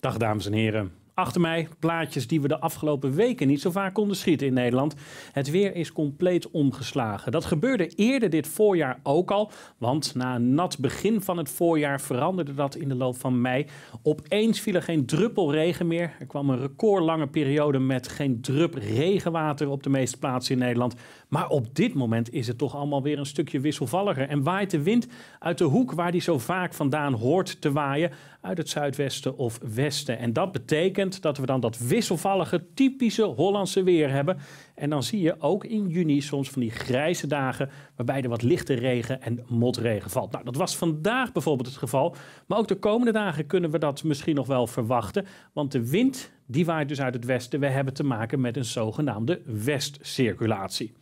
Dag dames en heren. Achter mij plaatjes die we de afgelopen weken niet zo vaak konden schieten in Nederland. Het weer is compleet omgeslagen. Dat gebeurde eerder dit voorjaar ook al, want na een nat begin van het voorjaar veranderde dat in de loop van mei. Opeens viel er geen druppel regen meer. Er kwam een recordlange periode met geen drup regenwater op de meeste plaatsen in Nederland. Maar op dit moment is het toch allemaal weer een stukje wisselvalliger en waait de wind uit de hoek waar die zo vaak vandaan hoort te waaien, uit het zuidwesten of westen. En dat betekent dat we dan dat wisselvallige, typische Hollandse weer hebben. En dan zie je ook in juni soms van die grijze dagen waarbij er wat lichte regen en motregen valt. Nou, dat was vandaag bijvoorbeeld het geval. Maar ook de komende dagen kunnen we dat misschien nog wel verwachten. Want de wind die waait dus uit het westen. We hebben te maken met een zogenaamde westcirculatie.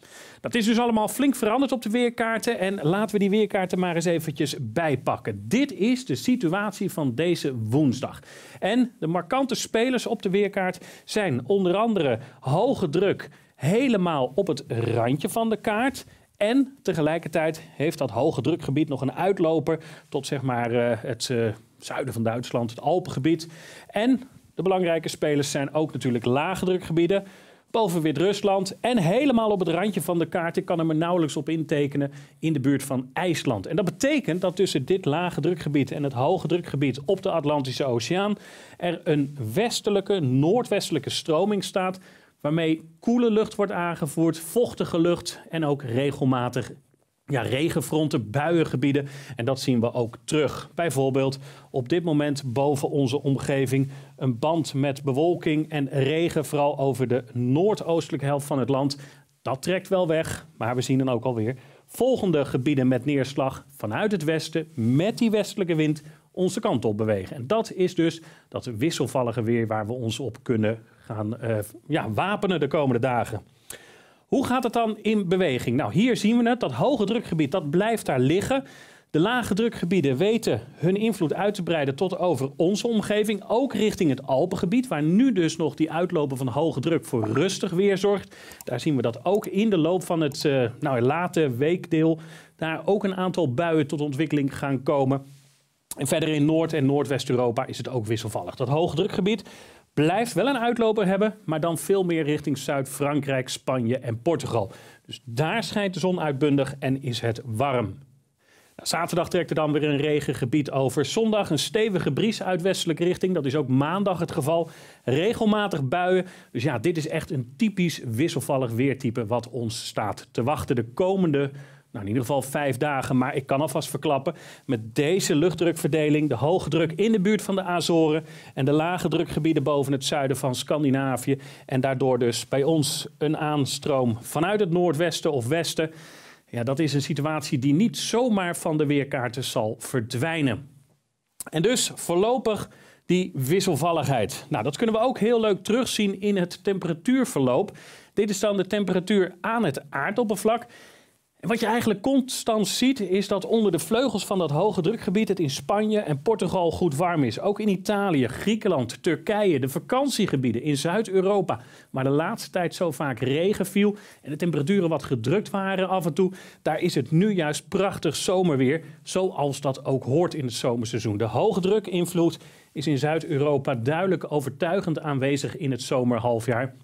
Dat is dus allemaal flink veranderd op de weerkaarten. En laten we die weerkaarten maar eens eventjes bijpakken. Dit is de situatie van deze woensdag. En de markante spelers op de weerkaart zijn onder andere hoge druk helemaal op het randje van de kaart. En tegelijkertijd heeft dat hoge drukgebied nog een uitloper tot zeg maar, eh, het eh, zuiden van Duitsland, het Alpengebied. En de belangrijke spelers zijn ook natuurlijk lage drukgebieden. Boven Wit-Rusland en helemaal op het randje van de kaart. Ik kan er nauwelijks op intekenen in de buurt van IJsland. En dat betekent dat tussen dit lage drukgebied en het hoge drukgebied op de Atlantische Oceaan er een westelijke, noordwestelijke stroming staat waarmee koele lucht wordt aangevoerd, vochtige lucht en ook regelmatig ja, regenfronten, buiengebieden. En dat zien we ook terug. Bijvoorbeeld op dit moment boven onze omgeving een band met bewolking en regen, vooral over de noordoostelijke helft van het land. Dat trekt wel weg, maar we zien dan ook alweer volgende gebieden met neerslag vanuit het westen, met die westelijke wind, onze kant op bewegen. En dat is dus dat wisselvallige weer waar we ons op kunnen gaan uh, ja, wapenen de komende dagen. Hoe gaat het dan in beweging? Nou, hier zien we het. Dat hoge drukgebied dat blijft daar liggen. De lage drukgebieden weten hun invloed uit te breiden tot over onze omgeving, ook richting het Alpengebied, waar nu dus nog die uitlopen van hoge druk voor rustig weer zorgt. Daar zien we dat ook in de loop van het eh, nou, late weekdeel daar ook een aantal buien tot ontwikkeling gaan komen. En verder in Noord- en Noordwest-Europa is het ook wisselvallig. Dat hoge drukgebied Blijft wel een uitloper hebben, maar dan veel meer richting Zuid-Frankrijk, Spanje en Portugal. Dus daar schijnt de zon uitbundig en is het warm. Zaterdag trekt er dan weer een regengebied over. Zondag een stevige bries uit westelijke richting. Dat is ook maandag het geval. Regelmatig buien. Dus ja, dit is echt een typisch wisselvallig weertype wat ons staat te wachten de komende nou, in ieder geval vijf dagen. Maar ik kan alvast verklappen, met deze luchtdrukverdeling, de hoge druk in de buurt van de Azoren en de lage drukgebieden boven het zuiden van Scandinavië. En daardoor dus bij ons een aanstroom vanuit het noordwesten of westen. Ja, dat is een situatie die niet zomaar van de weerkaarten zal verdwijnen. En dus voorlopig die wisselvalligheid. Nou, dat kunnen we ook heel leuk terugzien in het temperatuurverloop. Dit is dan de temperatuur aan het aardoppervlak. En wat je eigenlijk constant ziet, is dat onder de vleugels van dat hoge drukgebied het in Spanje en Portugal goed warm is. Ook in Italië, Griekenland, Turkije, de vakantiegebieden in Zuid-Europa, waar de laatste tijd zo vaak regen viel en de temperaturen wat gedrukt waren af en toe. Daar is het nu juist prachtig zomerweer, zoals dat ook hoort in het zomerseizoen. De hoge druk invloed is in Zuid-Europa duidelijk overtuigend aanwezig in het zomerhalfjaar.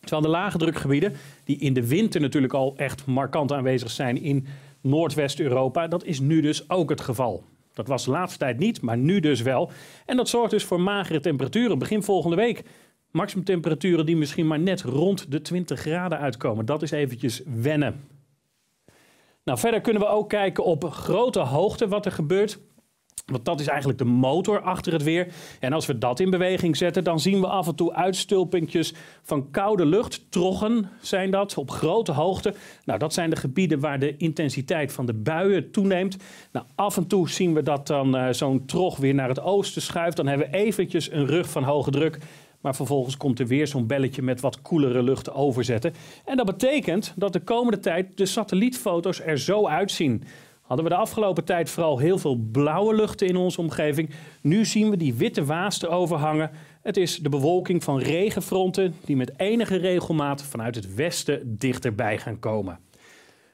Terwijl de lage drukgebieden, die in de winter natuurlijk al echt markant aanwezig zijn in Noordwest-Europa, dat is nu dus ook het geval. Dat was de laatste tijd niet, maar nu dus wel. En dat zorgt dus voor magere temperaturen begin volgende week. Maximumtemperaturen die misschien maar net rond de 20 graden uitkomen. Dat is eventjes wennen. Nou, verder kunnen we ook kijken op grote hoogte wat er gebeurt. Want dat is eigenlijk de motor achter het weer. En als we dat in beweging zetten, dan zien we af en toe uitstulpingjes van koude lucht. Troggen zijn dat, op grote hoogte. Nou, dat zijn de gebieden waar de intensiteit van de buien toeneemt. Nou, af en toe zien we dat dan eh, zo'n trog weer naar het oosten schuift. Dan hebben we eventjes een rug van hoge druk. Maar vervolgens komt er weer zo'n belletje met wat koelere lucht overzetten. En dat betekent dat de komende tijd de satellietfoto's er zo uitzien hadden we de afgelopen tijd vooral heel veel blauwe luchten in onze omgeving. Nu zien we die witte waas overhangen. Het is de bewolking van regenfronten die met enige regelmaat vanuit het westen dichterbij gaan komen.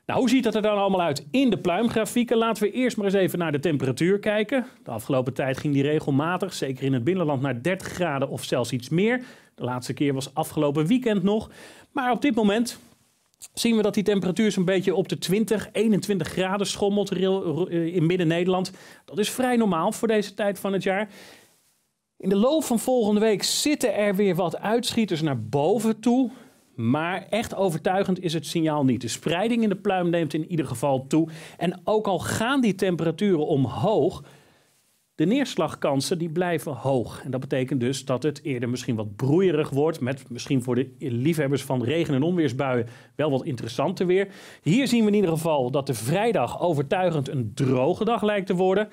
Nou, hoe ziet dat er dan allemaal uit in de pluimgrafieken? Laten we eerst maar eens even naar de temperatuur kijken. De afgelopen tijd ging die regelmatig, zeker in het binnenland, naar 30 graden of zelfs iets meer. De laatste keer was afgelopen weekend nog. Maar op dit moment zien we dat die temperatuur zo'n beetje op de 20, 21 graden schommelt eh, in Midden-Nederland. Dat is vrij normaal voor deze tijd van het jaar. In de loop van volgende week zitten er weer wat uitschieters naar boven toe. Maar echt overtuigend is het signaal niet. De spreiding in de pluim neemt in ieder geval toe. En ook al gaan die temperaturen omhoog, de neerslagkansen die blijven hoog. En dat betekent dus dat het eerder misschien wat broeierig wordt. Met misschien voor de liefhebbers van regen- en onweersbuien wel wat interessanter weer. Hier zien we in ieder geval dat de vrijdag overtuigend een droge dag lijkt te worden.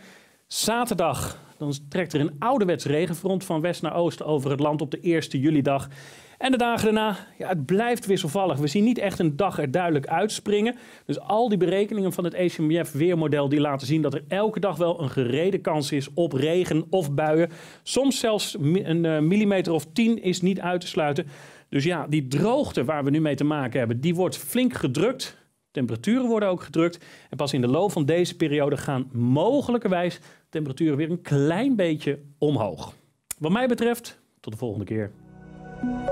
Zaterdag dan trekt er een ouderwets regenfront van west naar oost over het land op de 1 juli dag. En de dagen daarna, ja, het blijft wisselvallig. We zien niet echt een dag er duidelijk uitspringen. Dus al die berekeningen van het ACMF weermodel die laten zien dat er elke dag wel een gerede kans is op regen of buien. Soms zelfs een eh, millimeter of 10 is niet uit te sluiten. Dus ja, die droogte waar we nu mee te maken hebben, die wordt flink gedrukt. Temperaturen worden ook gedrukt. En pas in de loop van deze periode gaan mogelijkerwijs temperaturen weer een klein beetje omhoog. Wat mij betreft, tot de volgende keer.